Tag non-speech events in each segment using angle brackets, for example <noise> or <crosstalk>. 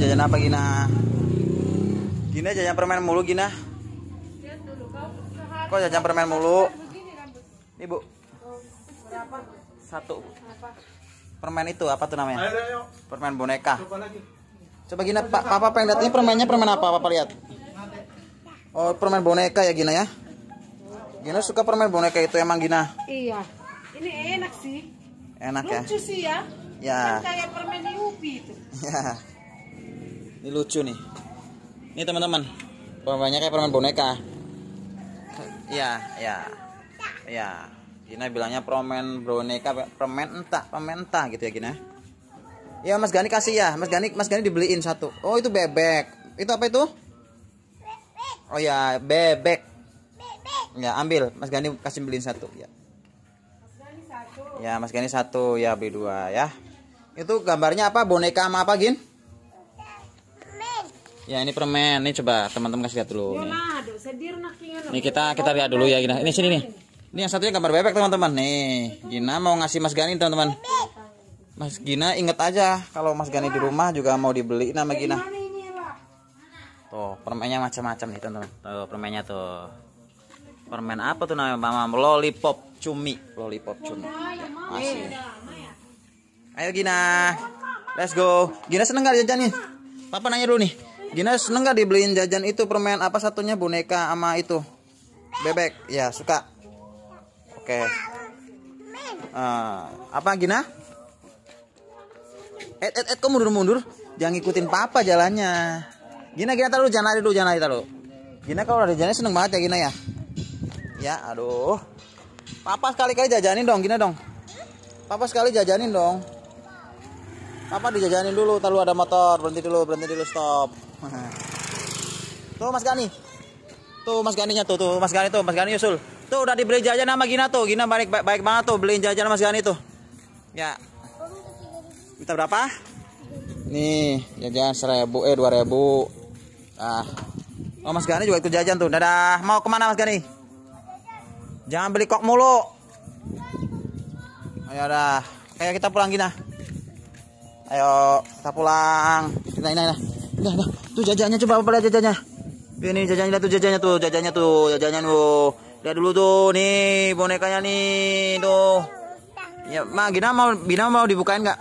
Jajan apa Gina? Gina jajan permen mulu Gina. Kok jajan permen mulu? Ini bu. Satu. Permen itu apa tuh namanya? Permen boneka. Coba Gina, Pak, Papa pengen lihat ini permennya permen apa? Papa lihat. Oh, permen boneka ya Gina ya? Gina suka permen boneka itu emang Gina? Iya. Ini enak sih. Enak ya? Lucu sih ya. Ya. Kan kayak permen Yupi itu. <laughs> Ya ini lucu nih ini teman-teman banyaknya kayak permen boneka ya ya ya Gina bilangnya permen boneka permen entah permen entah gitu ya Gina ya Mas Gani kasih ya Mas Gani Mas Gani dibeliin satu oh itu bebek itu apa itu oh ya bebek ya ambil Mas Gani kasih beliin satu ya ya Mas Gani satu ya B dua ya itu gambarnya apa boneka sama apa Gin Ya ini permen, ini coba teman-teman kasih lihat dulu. Iya nih. kita kita lihat dulu ya Gina. Ini sini nih. Ini yang satunya gambar bebek teman-teman nih. Gina mau ngasih Mas Gani teman-teman. Mas Gina inget aja kalau Mas Gani di rumah juga mau dibeli nama Gina. Tuh permennya macam-macam nih teman-teman. Tuh permennya tuh. Permen apa tuh namanya Mama? Lollipop cumi, lollipop cumi. Ya, ya. masih. Ya. Ayo Gina, let's go. Gina seneng gak jajan nih? Papa nanya dulu nih. Gina seneng gak dibeliin jajan itu permen apa satunya boneka ama itu bebek ya suka oke okay. uh, apa Gina eh eh eh kok mundur mundur jangan ngikutin papa jalannya Gina Gina taruh jangan lari dulu jangan lari taruh Gina kalau ada jalannya seneng banget ya Gina ya ya aduh papa sekali kali jajanin dong Gina dong papa sekali jajanin dong papa dijajanin dulu taruh ada motor berhenti dulu berhenti dulu stop Tuh Mas Gani. Tuh Mas Ganinya tuh, tuh Mas Gani tuh, Mas Gani usul. Tuh udah dibeli jajan sama Gina tuh. Gina baik baik, baik banget tuh beliin jajan sama Mas Gani tuh. Ya. Kita berapa? Nih, jajan 1000 eh dua ribu. Ah. Oh Mas Gani juga ikut jajan tuh. Dadah. Mau kemana Mas Gani? Jangan beli kok mulu. Ayo dah. Kayak kita pulang Gina. Ayo kita pulang. Kita ini, ini. Dah, dah. Tuh jajannya coba apa jajannya? Ini jajannya tuh jajannya tuh, jajannya tuh, jajannya tuh. Lihat dulu tuh nih bonekanya nih tuh. Ya, Ma, Gina mau Gina mau dibukain nggak?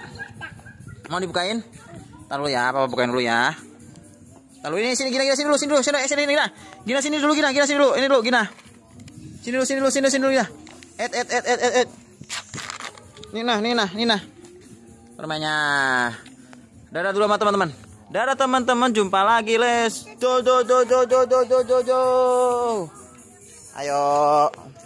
Mau dibukain? Taruh ya, Papa bukain dulu ya. Lalu ini sini Gina, Gina sini dulu, sini dulu, sini, sini Gina. Gina sini dulu Gina, Gina sini dulu, ini dulu Gina. Sini dulu, sini dulu, sini dulu, sini dulu ya. Et et et et et et. Nina Nina Nina Permainnya. Dadah dulu sama teman-teman. Dadah teman-teman, jumpa lagi les. Jo jo jo jo jo jo jo jo. Ayo.